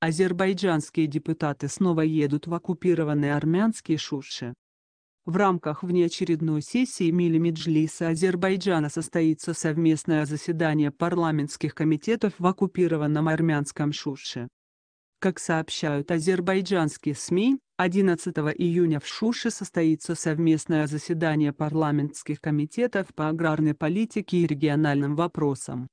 Азербайджанские депутаты снова едут в оккупированные армянские Шуши. В рамках внеочередной сессии Меджлиса Азербайджана состоится совместное заседание парламентских комитетов в оккупированном армянском Шуше. Как сообщают азербайджанские СМИ, 11 июня в Шуше состоится совместное заседание парламентских комитетов по аграрной политике и региональным вопросам.